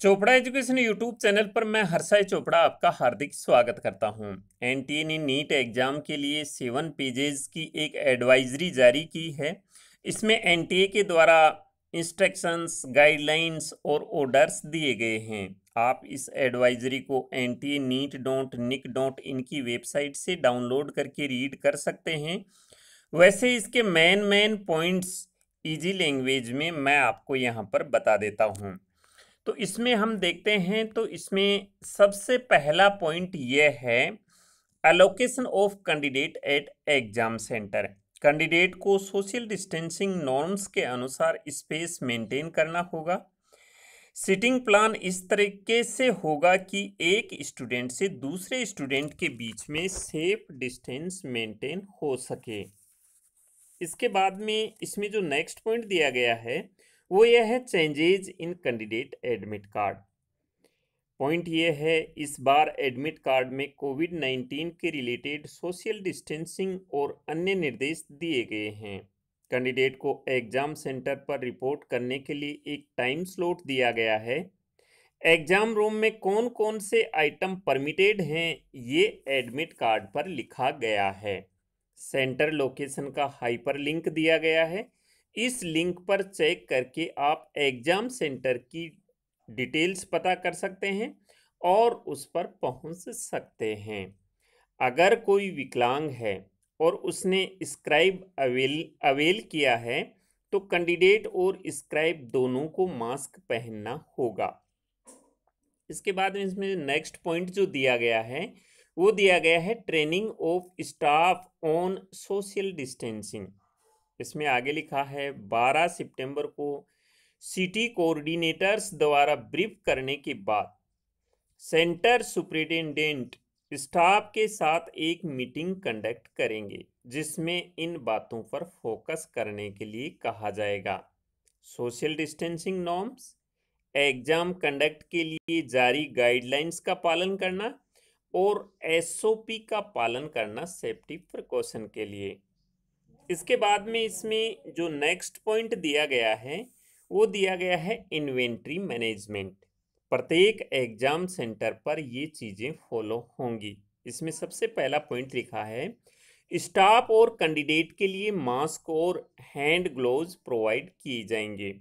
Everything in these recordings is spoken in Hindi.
चोपड़ा एजुकेशन यूट्यूब चैनल पर मैं हर्षाई चोपड़ा आपका हार्दिक स्वागत करता हूं। एनटीए ने e नीट एग्जाम के लिए सेवन पेजेस की एक एडवाइजरी जारी की है इसमें एन के द्वारा इंस्ट्रक्शंस गाइडलाइंस और ऑर्डर्स दिए गए हैं आप इस एडवाइजरी को N T neet dot nic dot in की वेबसाइट से डाउनलोड करके रीड कर सकते हैं वैसे इसके main main points easy language में मैं आपको यहाँ पर बता देता हूँ तो इसमें हम देखते हैं तो इसमें सबसे पहला पॉइंट ये है allocation of candidate at exam centre candidate को सोशल डिस्टेंसिंग नॉर्म्स के अनुसार स्पेस मेंटेन करना होगा सिटिंग प्लान इस तरीके से होगा कि एक स्टूडेंट से दूसरे स्टूडेंट के बीच में सेफ डिस्टेंस मेंटेन हो सके इसके बाद में इसमें जो नेक्स्ट पॉइंट दिया गया है वो ये है changes in candidate admit card point ये है इस बार एडमिट कार्ड में कोविड नाइन्टीन के रिलेटेड सोशल डिस्टेंसिंग और अन्य निर्देश दिए गए हैं कैंडिडेट को एग्जाम सेंटर पर रिपोर्ट करने के लिए एक टाइम स्लॉट दिया गया है एग्जाम रूम में कौन कौन से आइटम परमिटेड हैं ये एडमिट कार्ड पर लिखा गया है सेंटर लोकेशन का हाइपरलिंक दिया गया है इस लिंक पर चेक करके आप एग्ज़ाम सेंटर की डिटेल्स पता कर सकते हैं और उस पर पहुंच सकते हैं अगर कोई विकलांग है और उसने स्क्राइब अवेल अवेल किया है तो कैंडिडेट और स्क्राइब दोनों को मास्क पहनना होगा इसके बाद में इसमें नेक्स्ट पॉइंट जो दिया गया है वो दिया गया है training of staff on social distancing इसमें आगे लिखा है 12 सितंबर को सिटी कोऑर्डिनेटर्स द्वारा ब्रीफ करने के बाद सेंटर सुप्रिटेंडेंट स्टाफ के साथ एक मीटिंग कंडक्ट करेंगे जिसमें इन बातों पर फोकस करने के लिए कहा जाएगा social distancing norms exam conduct के लिए जारी गाइडलाइंस का पालन करना और एसओपी का पालन करना सेफ्टी प्रिकॉशन के लिए इसके बाद में इसमें जो नेक्स्ट पॉइंट दिया गया है वो दिया गया है इन्वेंट्री मैनेजमेंट प्रत्येक एग्जाम सेंटर पर ये चीज़ें फॉलो होंगी इसमें सबसे पहला पॉइंट लिखा है स्टाफ और कैंडिडेट के लिए मास्क और हैंड ग्लोव प्रोवाइड किए जाएंगे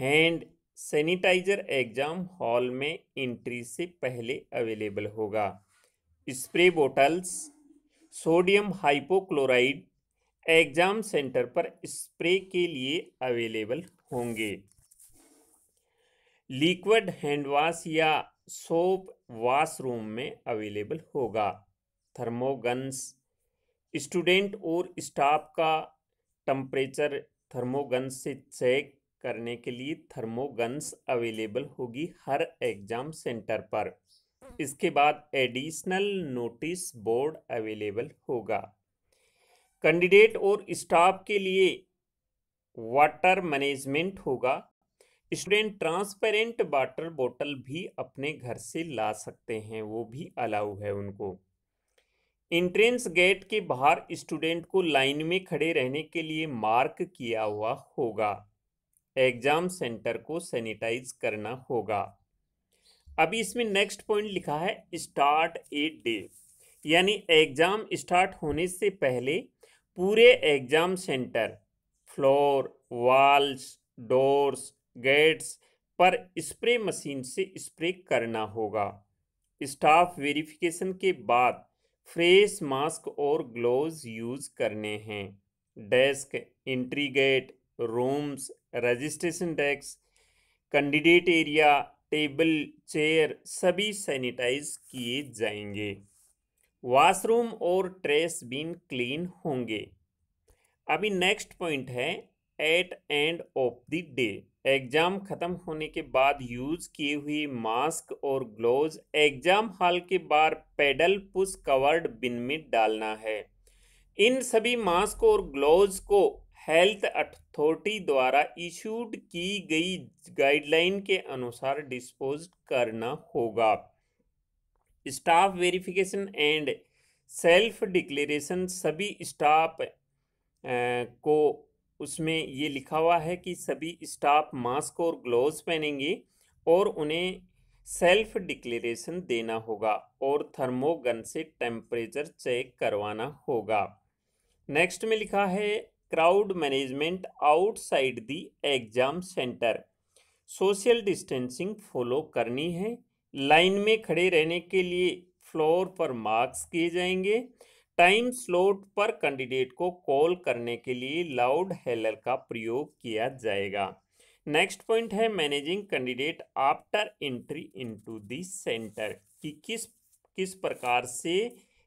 हैंड सैनिटाइजर एग्जाम हॉल में एंट्री से पहले अवेलेबल होगा spray bottles sodium hypochlorite exam centre पर स्प्रे के लिए अवेलेबल होंगे लिक्विड हैंड वॉश या सोप वॉशरूम में अवेलेबल होगा थर्मोगन्स स्टूडेंट और स्टाफ का टम्परेचर थर्मोगन से चेक करने के लिए थर्मोगन्स अवेलेबल होगी हर एग्जाम सेंटर पर इसके बाद एडिशनल नोटिस बोर्ड अवेलेबल होगा कैंडिडेट और स्टाफ के लिए वाटर मैनेजमेंट होगा स्टूडेंट ट्रांसपेरेंट वाटर बॉटल भी अपने घर से ला सकते हैं वो भी अलाउ है उनको इंट्रेंस गेट के बाहर स्टूडेंट को लाइन में खड़े रहने के लिए मार्क किया हुआ होगा एग्ज़ाम सेंटर को सैनिटाइज करना होगा अभी इसमें नेक्स्ट पॉइंट लिखा है स्टार्ट ए डे यानी एग्ज़ाम स्टार्ट होने से पहले पूरे exam centre floor walls doors gates पर स्प्रे मशीन से स्प्रे करना होगा स्टाफ वेरिफिकेशन के बाद फ्रेश मास्क और ग्लोव यूज़ करने हैं desk entry gate rooms registration desk candidate area table chair सभी सैनिटाइज किए जाएंगे वॉशरूम और ट्रेस बिन क्लीन होंगे अभी नेक्स्ट पॉइंट है at end of the day exam ख़त्म होने के बाद यूज़ किए हुए मास्क और ग्लोव एग्ज़ाम हॉल के बाहर पेडल पुश कवर्ड बिन में डालना है इन सभी मास्क और ग्लोव को हेल्थ अथॉरिटी द्वारा इशूड की गई गाइडलाइन के अनुसार डिस्पोज करना होगा staff verification and self declaration सभी स्टाफ को उसमें ये लिखा हुआ है कि सभी स्टाफ मास्क और ग्लोव्स पहनेंगे और उन्हें सेल्फ डिक्लेरेशन देना होगा और थर्मोगन से टेम्परेचर चेक करवाना होगा नेक्स्ट में लिखा है crowd management outside the exam centre social distancing follow करनी है लाइन में खड़े रहने के लिए फ्लोर पर मार्क्स किए जाएंगे टाइम स्लॉट पर कैंडिडेट को कॉल करने के लिए लाउड हेलर का प्रयोग किया जाएगा नेक्स्ट पॉइंट है managing candidate after entry into to centre कि किस किस प्रकार से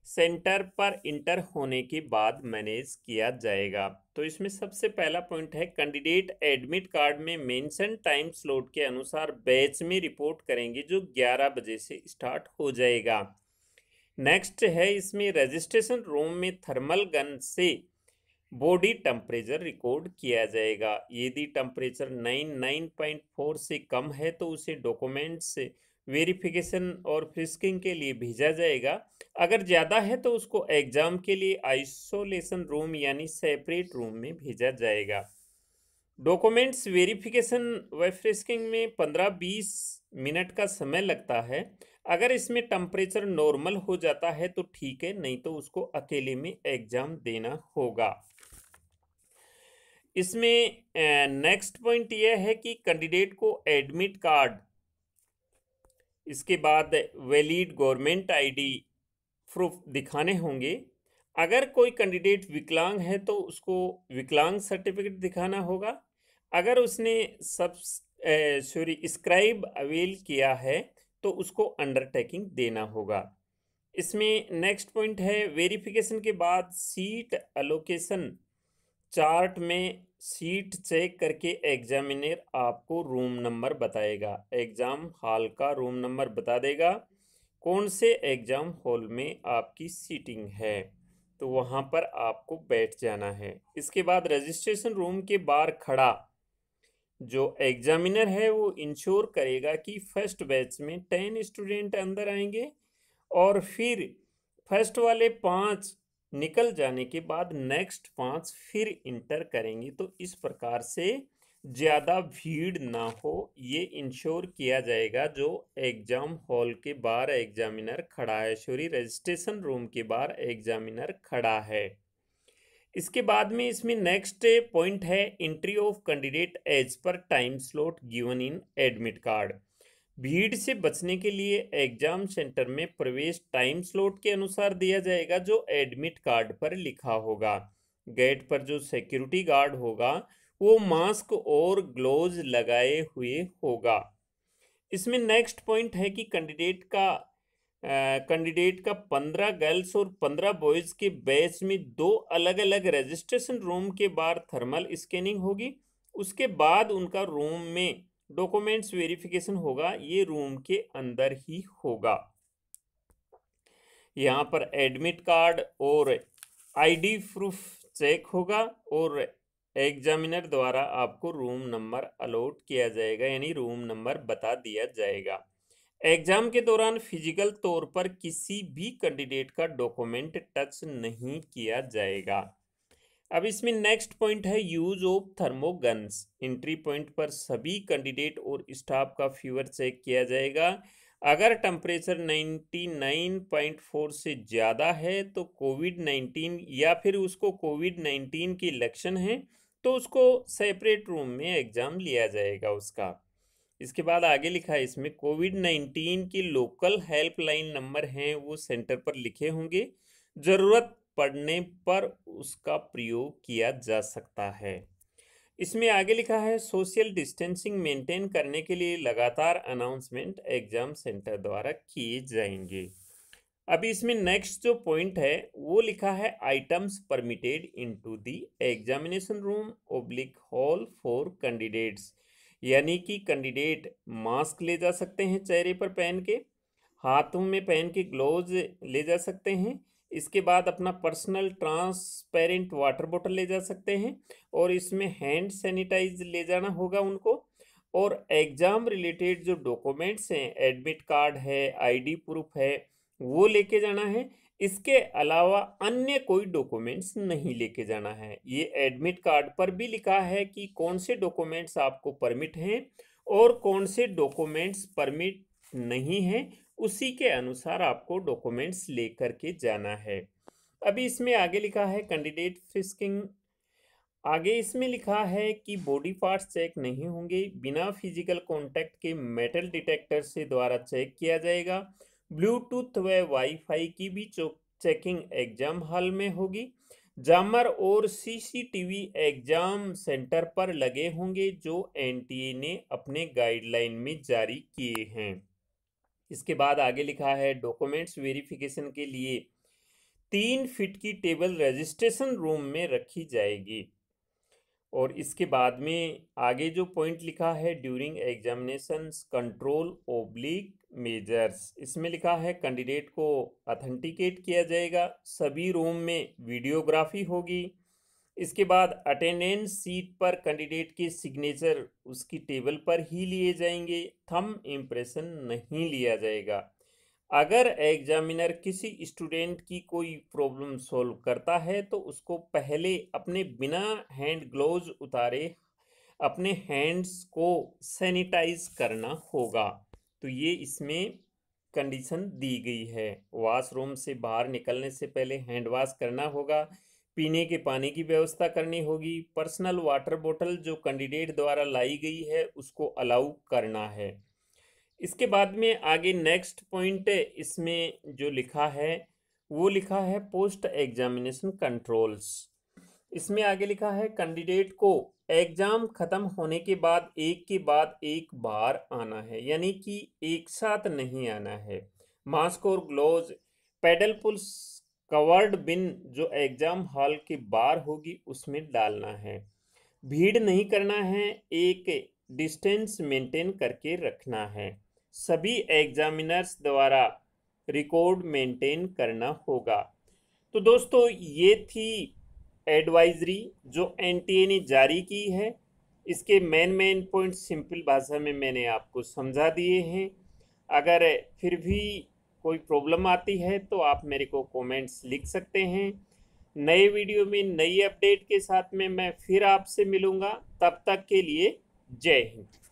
सेंटर पर इंटर होने के बाद मैनेज किया जाएगा तो इसमें सबसे पहला पॉइंट है कैंडिडेट एडमिट कार्ड में मेंशन टाइम स्लॉट के अनुसार बैच में रिपोर्ट करेंगे जो 11 बजे से स्टार्ट हो जाएगा नेक्स्ट है इसमें रजिस्ट्रेशन रूम में थर्मल गन से बॉडी टेम्परेचर रिकॉर्ड किया जाएगा यदि temperature nine nine point four से कम है तो उसे डॉक्यूमेंट से वेरिफिकेशन और फ्रिस्किंग के लिए भेजा जाएगा अगर ज़्यादा है तो उसको एग्ज़ाम के लिए आइसोलेशन रूम यानी सेपरेट रूम में भेजा जाएगा डॉक्यूमेंट्स वेरिफिकेशन व फ्रिस्किंग में पंद्रह बीस मिनट का समय लगता है अगर इसमें टम्परेचर नॉर्मल हो जाता है तो ठीक है नहीं तो उसको अकेले में एग्ज़ाम देना होगा इसमें नेक्स्ट पॉइंट यह है कि कैंडिडेट को एडमिट कार्ड इसके बाद वैलिड गवर्नमेंट आईडी प्रूफ दिखाने होंगे अगर कोई कैंडिडेट विकलांग है तो उसको विकलांग सर्टिफिकेट दिखाना होगा अगर उसने सब सॉरी स्क्राइब अवेल किया है तो उसको अंडरटेकिंग देना होगा इसमें नेक्स्ट पॉइंट है वेरिफिकेशन के बाद सीट अलोकेशन चार्ट में सीट चेक करके एग्जामिनर आपको रूम नंबर बताएगा एग्ज़ाम हॉल का रूम नंबर बता देगा कौन से एग्ज़ाम हॉल में आपकी सीटिंग है तो वहाँ पर आपको बैठ जाना है इसके बाद रजिस्ट्रेशन रूम के बाहर खड़ा जो एग्जामिनर है वो इंश्योर करेगा कि फर्स्ट बैच में टेन स्टूडेंट अंदर आएंगे और फिर फर्स्ट वाले पाँच निकल जाने के बाद नेक्स्ट पांच फिर इंटर करेंगी तो इस प्रकार से ज़्यादा भीड़ ना हो ये इंश्योर किया जाएगा जो एग्ज़ाम हॉल के बाहर एग्जामिनर खड़ा है सॉरी रजिस्ट्रेशन रूम के बाहर एग्जामिनर खड़ा है इसके बाद में इसमें नेक्स्ट पॉइंट है entry of candidate as per time slot given in admit card भीड़ से बचने के लिए एग्जाम सेंटर में प्रवेश टाइम स्लॉट के अनुसार दिया जाएगा जो एडमिट कार्ड पर लिखा होगा गेट पर जो सिक्योरिटी गार्ड होगा वो मास्क और ग्लोव लगाए हुए होगा इसमें नेक्स्ट पॉइंट है कि कैंडिडेट का कैंडिडेट का पंद्रह गर्ल्स और पंद्रह बॉयज़ के बैच में दो अलग अलग रजिस्ट्रेशन रूम के बाहर थर्मल स्कैनिंग होगी उसके बाद उनका रूम में डॉक्यूमेंट्स वेरिफिकेशन होगा ये रूम के अंदर ही होगा यहाँ पर एडमिट कार्ड और आईडी प्रूफ चेक होगा और एग्जामिनर द्वारा आपको रूम नंबर अलॉट किया जाएगा यानी रूम नंबर बता दिया जाएगा एग्जाम के दौरान फिजिकल तौर पर किसी भी कैंडिडेट का डॉक्यूमेंट टच नहीं किया जाएगा अब इसमें नेक्स्ट पॉइंट है use of thermoguns entry point पर सभी कैंडिडेट और स्टाफ का फीवर चेक किया जाएगा अगर टम्परेचर 99.4 से ज़्यादा है तो कोविड 19 या फिर उसको कोविड 19 के लक्षण हैं तो उसको सेपरेट रूम में एग्ज़ाम लिया जाएगा उसका इसके बाद आगे लिखा है इसमें कोविड 19 की लोकल हेल्पलाइन नंबर हैं वो सेंटर पर लिखे होंगे ज़रूरत पढ़ने पर उसका प्रयोग किया जा सकता है इसमें आगे लिखा है सोशल डिस्टेंसिंग मेंटेन करने के लिए लगातार अनाउंसमेंट एग्जाम सेंटर द्वारा किए जाएंगे अभी इसमें नेक्स्ट जो पॉइंट है वो लिखा है items permitted into the examination room oblique hall for candidates यानी कि कैंडिडेट मास्क ले जा सकते हैं चेहरे पर पहन के हाथों में पहन के ग्लोव ले जा सकते हैं इसके बाद अपना पर्सनल ट्रांसपेरेंट वाटर बॉटल ले जा सकते हैं और इसमें हैंड सैनिटाइज ले जाना होगा उनको और एग्ज़ाम रिलेटेड जो डॉक्यूमेंट्स हैं एडमिट कार्ड है आईडी प्रूफ है वो लेके जाना है इसके अलावा अन्य कोई डॉक्यूमेंट्स नहीं लेके जाना है ये एडमिट कार्ड पर भी लिखा है कि कौन से डॉक्यूमेंट्स आपको परमिट हैं और कौन से डॉक्यूमेंट्स परमिट नहीं हैं उसी के अनुसार आपको डॉक्यूमेंट्स लेकर के जाना है अभी इसमें आगे लिखा है कैंडिडेट फिस्किंग आगे इसमें लिखा है कि बॉडी पार्ट्स चेक नहीं होंगे बिना फिजिकल कॉन्टैक्ट के मेटल डिटेक्टर से द्वारा चेक किया जाएगा ब्लूटूथ व वाईफाई की भी चेकिंग एग्जाम हॉल में होगी जामर और सीसीटीवी एग्जाम सेंटर पर लगे होंगे जो एनटीए ने अपने गाइडलाइन में जारी किए हैं इसके बाद आगे लिखा है डॉक्यूमेंट्स वेरिफिकेशन के लिए तीन फिट की टेबल रजिस्ट्रेशन रूम में रखी जाएगी और इसके बाद में आगे जो पॉइंट लिखा है during examination control oblique measures इसमें लिखा है कैंडिडेट को अथेंटिकेट किया जाएगा सभी रूम में वीडियोग्राफी होगी इसके बाद अटेंडेंस सीट पर कैंडिडेट के सिग्नेचर उसकी टेबल पर ही लिए जाएंगे थम इम्प्रेशन नहीं लिया जाएगा अगर एग्जामिनर किसी स्टूडेंट की कोई प्रॉब्लम सॉल्व करता है तो उसको पहले अपने बिना हैंड ग्लोव उतारे अपने हैंड्स को सैनिटाइज करना होगा तो ये इसमें कंडीशन दी गई है वॉशरूम से बाहर निकलने से पहले हैंड वॉश करना होगा पीने के पानी की व्यवस्था करनी होगी पर्सनल वाटर बोतल जो कैंडिडेट द्वारा लाई गई है उसको अलाउ करना है इसके बाद में आगे नेक्स्ट पॉइंट इसमें जो लिखा है वो लिखा है पोस्ट एग्जामिनेशन कंट्रोल्स इसमें आगे लिखा है कैंडिडेट को एग्ज़ाम ख़त्म होने के बाद एक के बाद एक बार आना है यानी कि एक साथ नहीं आना है मास्क और glove pedal pulls covered bin जो एग्ज़ाम हॉल के बाहर होगी उसमें डालना है भीड़ नहीं करना है एक डिस्टेंस मेंटेन करके रखना है सभी एग्जामिनर्स द्वारा रिकॉर्ड मेंटेन करना होगा तो दोस्तों ये थी एडवाइजरी जो एनटीए ने जारी की है इसके मेन मेन पॉइंट सिंपल भाषा में मैंने आपको समझा दिए हैं अगर फिर भी कोई प्रॉब्लम आती है तो आप मेरे को कमेंट्स लिख सकते हैं नए वीडियो में नई अपडेट के साथ में मैं फिर आपसे मिलूँगा तब तक के लिए जय हिंद